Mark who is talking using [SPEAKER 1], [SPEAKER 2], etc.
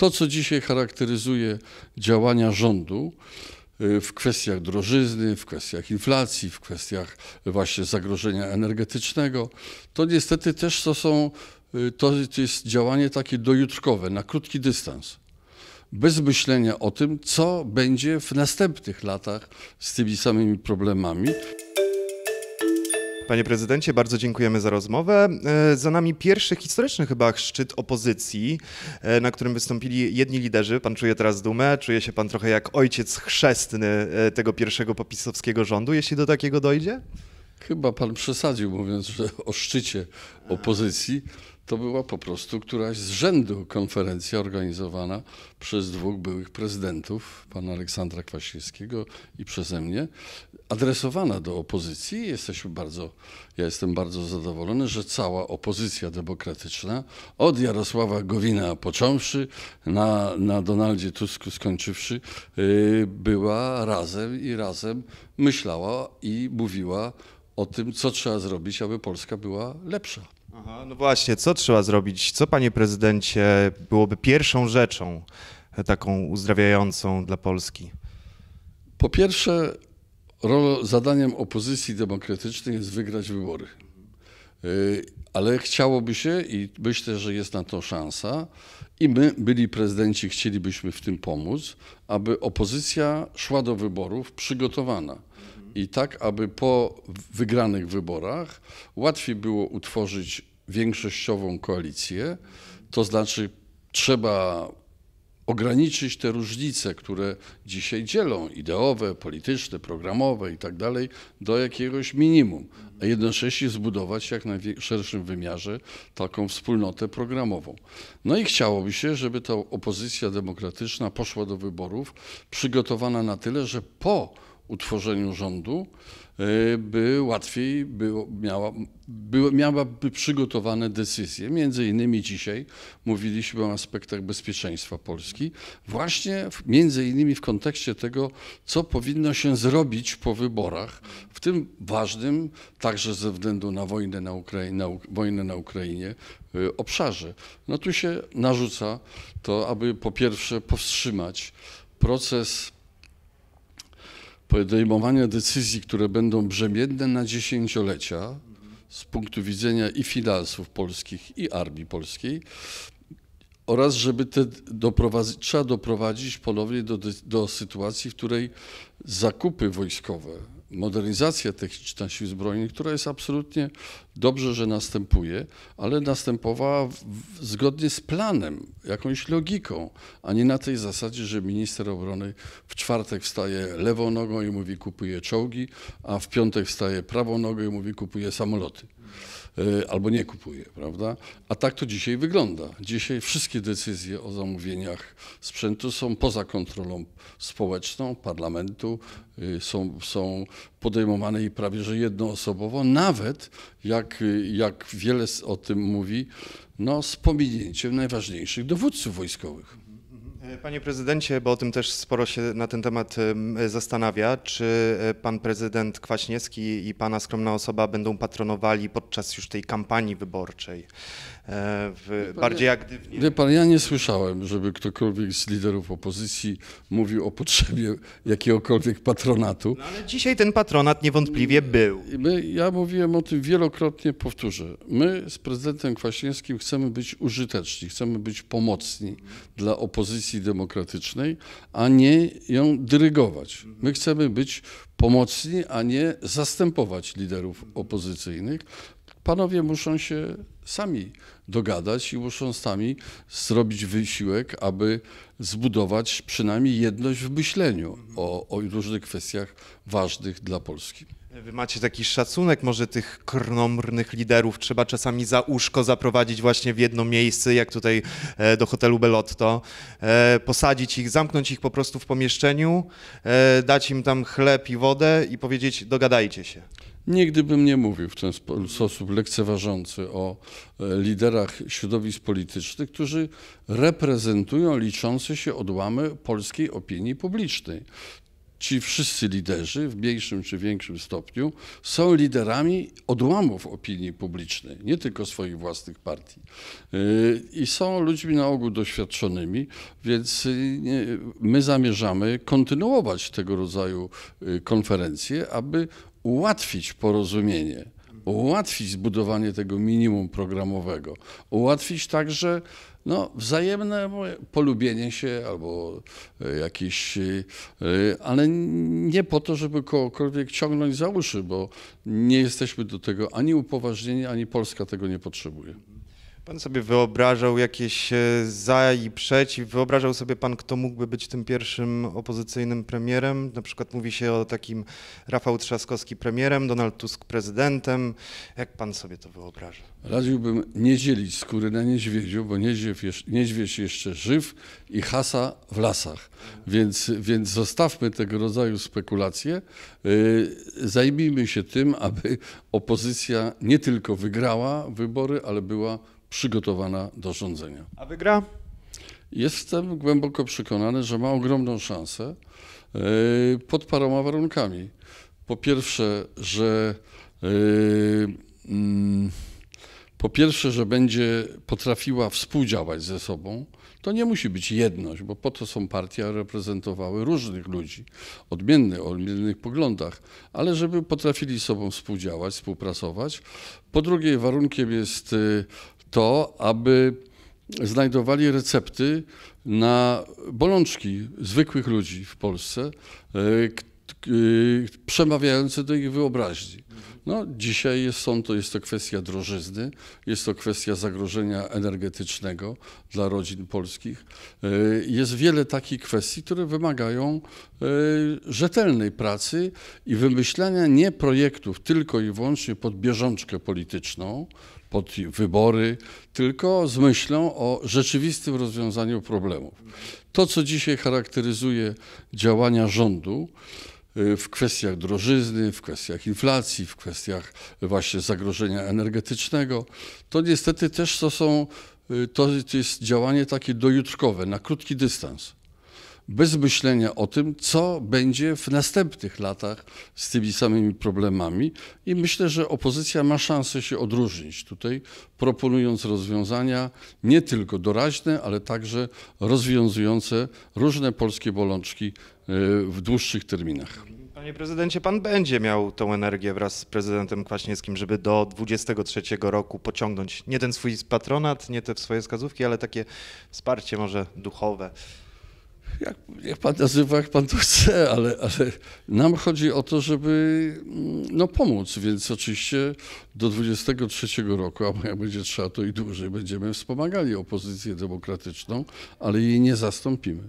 [SPEAKER 1] To, co dzisiaj charakteryzuje działania rządu y, w kwestiach drożyzny, w kwestiach inflacji, w kwestiach właśnie zagrożenia energetycznego, to niestety też to są y, to jest działanie takie dojutkowe, na krótki dystans bez myślenia o tym, co będzie w następnych latach z tymi samymi problemami. Panie prezydencie, bardzo dziękujemy za
[SPEAKER 2] rozmowę. E, za nami pierwszy historyczny chyba szczyt opozycji, e, na którym wystąpili jedni liderzy. Pan czuje teraz dumę, czuje się pan trochę jak ojciec chrzestny e, tego pierwszego
[SPEAKER 1] popisowskiego rządu, jeśli do takiego dojdzie? Chyba pan przesadził, mówiąc że o szczycie opozycji to była po prostu któraś z rzędu konferencja organizowana przez dwóch byłych prezydentów, pana Aleksandra Kwaśniewskiego i przeze mnie, adresowana do opozycji. Jesteśmy bardzo, ja jestem bardzo zadowolony, że cała opozycja demokratyczna, od Jarosława Gowina począwszy, na, na Donaldzie Tusku skończywszy, y, była razem i razem myślała i mówiła o tym, co trzeba zrobić, aby Polska była lepsza. Aha, no właśnie,
[SPEAKER 2] co trzeba zrobić? Co, panie prezydencie, byłoby pierwszą
[SPEAKER 1] rzeczą e, taką uzdrawiającą dla Polski? Po pierwsze, rolą, zadaniem opozycji demokratycznej jest wygrać wybory. E, ale chciałoby się i myślę, że jest na to szansa, i my, byli prezydenci, chcielibyśmy w tym pomóc, aby opozycja szła do wyborów przygotowana i tak, aby po wygranych wyborach łatwiej było utworzyć większościową koalicję, to znaczy trzeba ograniczyć te różnice, które dzisiaj dzielą, ideowe, polityczne, programowe i tak dalej, do jakiegoś minimum, a jednocześnie zbudować jak najszerszym wymiarze taką wspólnotę programową. No i chciałoby się, żeby ta opozycja demokratyczna poszła do wyborów przygotowana na tyle, że po utworzeniu rządu, e, by łatwiej było, miała, by, miałaby przygotowane decyzje. Między innymi dzisiaj mówiliśmy o aspektach bezpieczeństwa Polski, właśnie w, między innymi w kontekście tego, co powinno się zrobić po wyborach, w tym ważnym także ze względu na wojnę na, Ukrai na, wojnę na Ukrainie e, obszarze. No tu się narzuca to, aby po pierwsze powstrzymać proces podejmowania decyzji, które będą brzemienne na dziesięciolecia z punktu widzenia i finansów polskich, i armii polskiej, oraz żeby te doprowadzić, trzeba doprowadzić ponownie do, do sytuacji, w której zakupy wojskowe modernizacja techniczna sił zbrojnych, która jest absolutnie dobrze, że następuje, ale następowała zgodnie z planem, jakąś logiką, a nie na tej zasadzie, że minister obrony w czwartek wstaje lewą nogą i mówi kupuje czołgi, a w piątek wstaje prawą nogą i mówi kupuje samoloty. Y, albo nie kupuje, prawda? A tak to dzisiaj wygląda. Dzisiaj wszystkie decyzje o zamówieniach sprzętu są poza kontrolą społeczną, parlamentu, y, są, są podejmowane i prawie że jednoosobowo, nawet jak, y, jak wiele o tym mówi, no, z pominięciem najważniejszych dowódców wojskowych.
[SPEAKER 2] E, panie prezydencie, bo o tym też sporo się na ten temat e, zastanawia, czy e, pan prezydent Kwaśniewski i pana skromna osoba będą patronowali podczas już tej kampanii wyborczej E, w, panie, bardziej aktywnie.
[SPEAKER 1] Wie pan, ja nie słyszałem, żeby ktokolwiek z liderów opozycji mówił o potrzebie jakiegokolwiek patronatu. No ale dzisiaj ten patronat niewątpliwie był. My, ja mówiłem o tym wielokrotnie, powtórzę. My z prezydentem Kwaśniewskim chcemy być użyteczni, chcemy być pomocni dla opozycji demokratycznej, a nie ją dyrygować. My chcemy być pomocni, a nie zastępować liderów opozycyjnych panowie muszą się sami dogadać i muszą sami zrobić wysiłek, aby zbudować przynajmniej jedność w myśleniu o, o różnych kwestiach ważnych dla Polski. Wy macie taki szacunek, może tych krnomrnych liderów trzeba
[SPEAKER 2] czasami za uszko zaprowadzić właśnie w jedno miejsce, jak tutaj e, do hotelu Belotto, e, posadzić ich, zamknąć ich po prostu w pomieszczeniu, e, dać im tam chleb i
[SPEAKER 1] wodę i powiedzieć dogadajcie się. Nigdy bym nie mówił w ten sposób lekceważący o e, liderach środowisk politycznych, którzy reprezentują liczący się odłamy polskiej opinii publicznej. Ci wszyscy liderzy w mniejszym czy większym stopniu są liderami odłamów opinii publicznej, nie tylko swoich własnych partii. E, I są ludźmi na ogół doświadczonymi, więc e, my zamierzamy kontynuować tego rodzaju konferencje, aby ułatwić porozumienie, ułatwić zbudowanie tego minimum programowego, ułatwić także no, wzajemne polubienie się albo e, jakieś, e, ale nie po to, żeby kogokolwiek ciągnąć za uszy, bo nie jesteśmy do tego ani upoważnieni, ani Polska tego nie potrzebuje. Pan sobie wyobrażał jakieś e, za i przeciw?
[SPEAKER 2] Wyobrażał sobie pan, kto mógłby być tym pierwszym opozycyjnym premierem? Na przykład mówi się o takim Rafał Trzaskowski premierem, Donald Tusk prezydentem. Jak pan sobie to wyobraża?
[SPEAKER 1] Radziłbym nie dzielić skóry na niedźwiedziu, bo niedźwiedź, jeszcze żyw i hasa w lasach. Więc, więc zostawmy tego rodzaju spekulacje. E, zajmijmy się tym, aby opozycja nie tylko wygrała wybory, ale była przygotowana do rządzenia. A wygra? Jestem głęboko przekonany, że ma ogromną szansę e, pod paroma warunkami. Po pierwsze, że e, mm, po pierwsze, że będzie potrafiła współdziałać ze sobą. To nie musi być jedność, bo po to są partie, a reprezentowały różnych ludzi, odmiennych, o odmiennych poglądach, ale żeby potrafili sobą współdziałać, współpracować. Po drugie, warunkiem jest e, to, aby znajdowali recepty na bolączki zwykłych ludzi w Polsce, e, przemawiające do ich wyobraźni. No, dzisiaj jest, są to, jest to kwestia drożyzny, jest to kwestia zagrożenia energetycznego dla rodzin polskich. E, jest wiele takich kwestii, które wymagają e, rzetelnej pracy i wymyślania nie projektów tylko i wyłącznie pod bieżączkę polityczną, pod wybory, tylko z myślą o rzeczywistym rozwiązaniu problemów. To, co dzisiaj charakteryzuje działania rządu, y, w kwestiach drożyzny, w kwestiach inflacji, w kwestiach właśnie zagrożenia energetycznego, to niestety też to są y, to, jest działanie takie dojutrkowe, na krótki dystans bez myślenia o tym, co będzie w następnych latach z tymi samymi problemami. I myślę, że opozycja ma szansę się odróżnić tutaj, proponując rozwiązania nie tylko doraźne, ale także rozwiązujące różne polskie bolączki e, w dłuższych terminach.
[SPEAKER 2] Panie prezydencie, pan będzie miał tą energię wraz z prezydentem Kwaśniewskim, żeby do 23 roku pociągnąć nie ten swój patronat, nie te swoje wskazówki, ale takie wsparcie może duchowe
[SPEAKER 1] jak, jak, pan nazywa, jak pan to chce, ale, ale nam chodzi o to, żeby mm, no, pomóc, więc oczywiście do 23 roku, a jak będzie trzeba, to i dłużej będziemy wspomagali opozycję demokratyczną, ale jej nie zastąpimy.